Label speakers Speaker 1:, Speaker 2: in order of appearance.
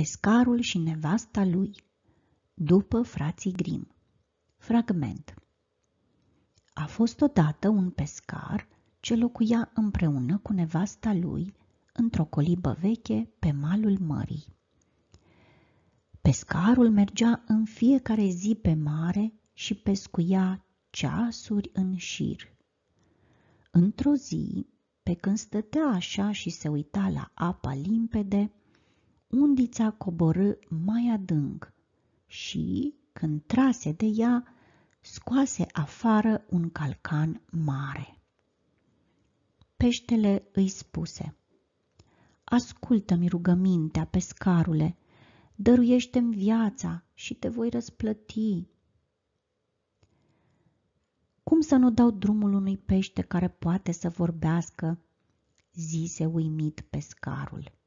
Speaker 1: Pescarul și nevasta lui După frații Grim Fragment A fost odată un pescar ce locuia împreună cu nevasta lui într-o colibă veche pe malul mării. Pescarul mergea în fiecare zi pe mare și pescuia ceasuri în șir. Într-o zi, pe când stătea așa și se uita la apa limpede, undița coborâ mai adânc și, când trase de ea, scoase afară un calcan mare. Peștele îi spuse, Ascultă-mi rugămintea, pescarule, dăruiește-mi viața și te voi răsplăti. Cum să nu dau drumul unui pește care poate să vorbească? zise uimit pescarul.